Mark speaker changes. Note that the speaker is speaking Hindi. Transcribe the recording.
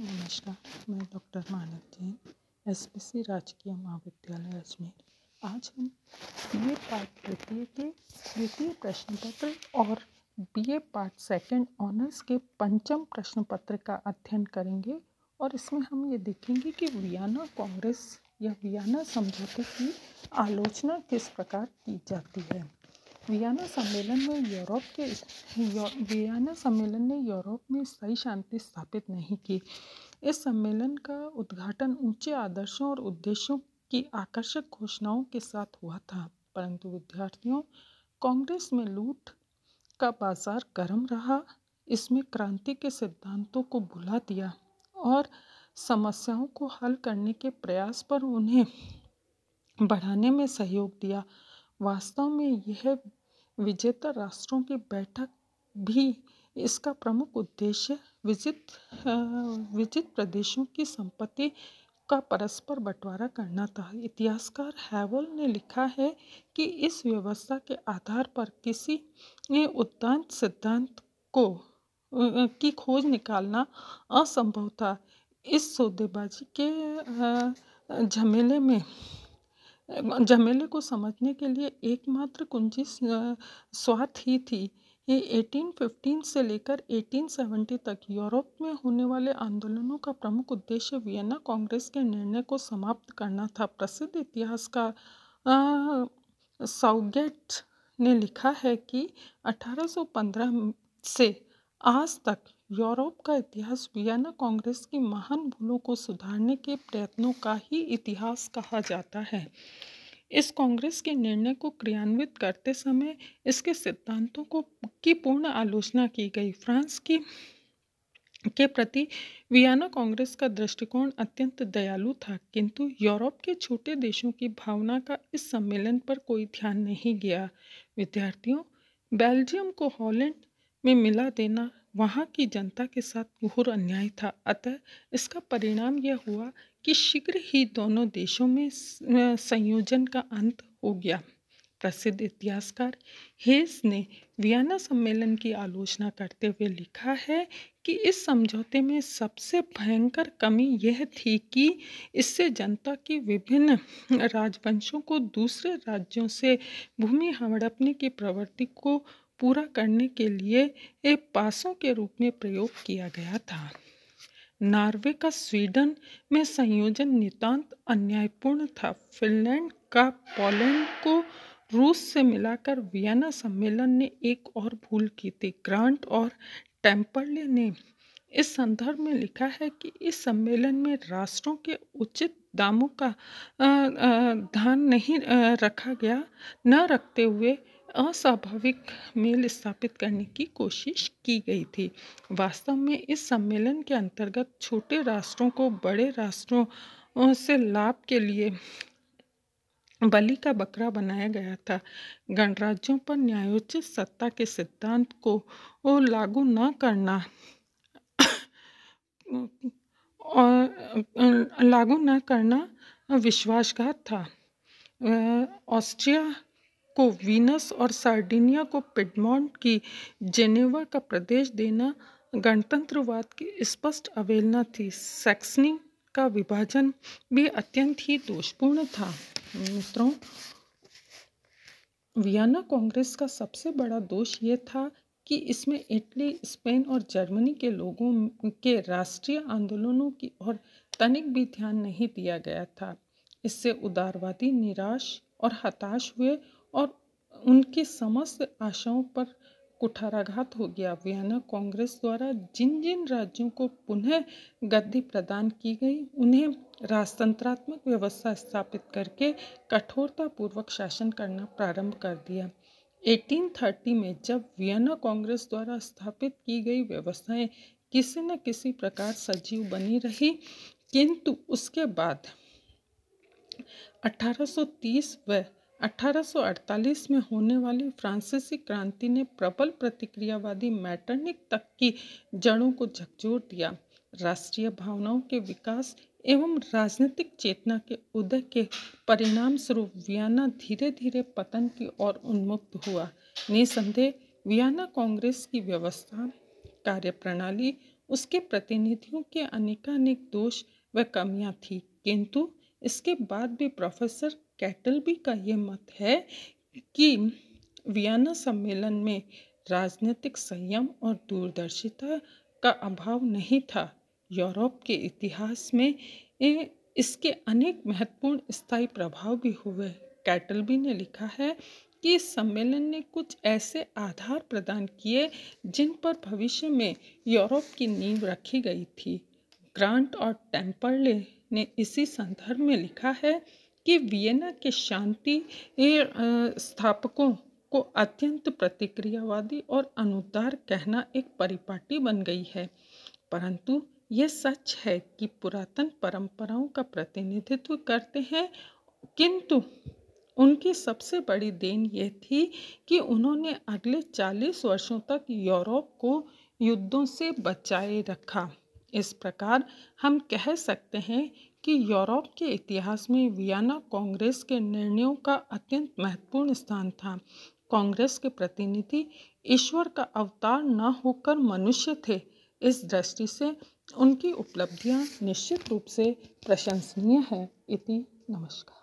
Speaker 1: नमस्कार मैं doctor Manav Jain S P C राजकीय महाविद्यालय अजमेर आज हम बी ए पार्ट तृतीय के तृतीय प्रश्न पत्र और B A part second honours के पंचम प्रश्न पत्र का अध्ययन करेंगे और इसमें हम ये देखेंगे कि वियाना कांग्रेस या वियना समझौते की आलोचना किस प्रकार की जाती है वियना सम्मेलन में यूरोप के वियना सम्मेलन ने यूरोप में स्थायी शांति स्थापित नहीं की इस सम्मेलन का उद्घाटन ऊंचे आदर्शों और उद्देश्यों की आकर्षक घोषणाओं के साथ हुआ था परंतु विद्यार्थियों कांग्रेस में लूट का बाजार गर्म रहा इसमें क्रांति के सिद्धांतों को भुला दिया और समस्याओं को हल करने के प्रयास पर उन्हें बढ़ाने में सहयोग दिया वास्तव में यह विजेता राष्ट्रों की बैठक भी इसका प्रमुख उद्देश्य विजित विजित प्रदेशों की संपत्ति का परस्पर बंटवारा करना था इतिहासकार हैवल ने लिखा है कि इस व्यवस्था के आधार पर किसी उद्दान सिद्धांत को की खोज निकालना असंभव था इस सौदेबाजी के झमेले में झमेले को समझने के लिए एकमात्र कुंजी स्वार्थ ही थी ये 1815 से लेकर 1870 तक यूरोप में होने वाले आंदोलनों का प्रमुख उद्देश्य वियना कांग्रेस के निर्णय को समाप्त करना था प्रसिद्ध इतिहासकार साउगेट ने लिखा है कि 1815 से आज तक यूरोप का इतिहास वियना कांग्रेस की महान भूलों को सुधारने के प्रयत्नों का ही इतिहास कहा जाता है इस कांग्रेस के निर्णय को क्रियान्वित करते समय इसके सिद्धांतों को की पूर्ण आलोचना की गई फ्रांस की के प्रति वियना कांग्रेस का दृष्टिकोण अत्यंत दयालु था किंतु यूरोप के छोटे देशों की भावना का इस सम्मेलन पर कोई ध्यान नहीं गया विद्यार्थियों बेल्जियम को हॉलैंड में मिला देना वहाँ की जनता के साथ घोर अन्याय था अतः इसका परिणाम यह हुआ कि शीघ्र ही दोनों देशों में संयोजन का अंत हो गया प्रसिद्ध इतिहासकार हेस ने वियना सम्मेलन की आलोचना करते हुए लिखा है कि इस समझौते में सबसे भयंकर कमी यह थी कि इससे जनता की विभिन्न राजवंशों को दूसरे राज्यों से भूमि हड़पने की प्रवृत्ति को पूरा करने के लिए पासों के रूप में प्रयोग किया गया था नॉर्वे का स्वीडन में संयोजन नितांत अन्यायपूर्ण था फिनलैंड का पोलैंड को रूस से मिलाकर वियना सम्मेलन ने एक और भूल की थी ग्रांट और टेम्पर्ले ने इस संदर्भ में लिखा है कि इस सम्मेलन में राष्ट्रों के उचित दामों का ध्यान नहीं रखा गया न रखते हुए अस्वाभाविक मेल स्थापित करने की कोशिश की गई थी वास्तव में इस सम्मेलन के अंतर्गत छोटे राष्ट्रों को बड़े राष्ट्रों से लाभ के लिए बलि का बकरा बनाया गया था गणराज्यों पर न्यायोचित सत्ता के सिद्धांत को लागू न करना और लागू न करना विश्वासघात था ऑस्ट्रिया को वीनस और सार्डिनिया को पिडमॉन्ट की जेनेवा का प्रदेश देना गणतंत्रवाद की स्पष्ट अवेलना थी सैक्सनी का विभाजन भी अत्यंत ही दोषपूर्ण था मित्रों वियना कांग्रेस का सबसे बड़ा दोष ये था कि इसमें इटली स्पेन और जर्मनी के लोगों के राष्ट्रीय आंदोलनों की और तनिक भी ध्यान नहीं दिया गया था इससे उदारवादी निराश और हताश हुए और उनकी समस्त आशाओं पर कुठाराघात हो गया वियना कांग्रेस द्वारा जिन जिन राज्यों को पुनः गद्दी प्रदान की गई उन्हें राजतंत्रात्मक व्यवस्था स्थापित करके कठोरतापूर्वक शासन करना प्रारंभ कर दिया 1830 में जब वियना कांग्रेस द्वारा स्थापित की गई व्यवस्थाएं किसी न किसी प्रकार सजीव बनी रही किंतु उसके बाद 1830 व 1848 में होने वाली फ्रांसीसी क्रांति ने प्रबल प्रतिक्रियावादी मैटर्निक तक की जड़ों को झकझोर दिया राष्ट्रीय भावनाओं के विकास एवं राजनीतिक चेतना के उदय के परिणाम स्वरूप वियना धीरे धीरे पतन की ओर उन्मुक्त हुआ निसंदेह वियना कांग्रेस की व्यवस्था कार्यप्रणाली उसके प्रतिनिधियों के अनेकानेक दोष व कमियां थी किंतु इसके बाद भी प्रोफेसर कैटलबी का यह मत है कि वियना सम्मेलन में राजनीतिक संयम और दूरदर्शिता का अभाव नहीं था यूरोप के इतिहास में इसके अनेक महत्वपूर्ण स्थायी प्रभाव भी हुए कैटलबी ने लिखा है कि इस सम्मेलन ने कुछ ऐसे आधार प्रदान किए जिन पर भविष्य में यूरोप की नींव रखी गई थी ग्रांट और टेम्परले ने इसी संदर्भ में लिखा है कि वियना के शांति स्थापकों को अत्यंत प्रतिक्रियावादी और अनुदार कहना एक परिपाटी बन गई है परंतु यह सच है कि पुरातन परंपराओं का प्रतिनिधित्व करते हैं किंतु उनकी सबसे बड़ी देन यह थी कि उन्होंने अगले 40 वर्षों तक यूरोप को युद्धों से बचाए रखा इस प्रकार हम कह सकते हैं कि यूरोप के इतिहास में वियना कांग्रेस के निर्णयों का अत्यंत महत्वपूर्ण स्थान था कांग्रेस के प्रतिनिधि ईश्वर का अवतार न होकर मनुष्य थे इस दृष्टि से उनकी उपलब्धियां निश्चित रूप से प्रशंसनीय है इति नमस्कार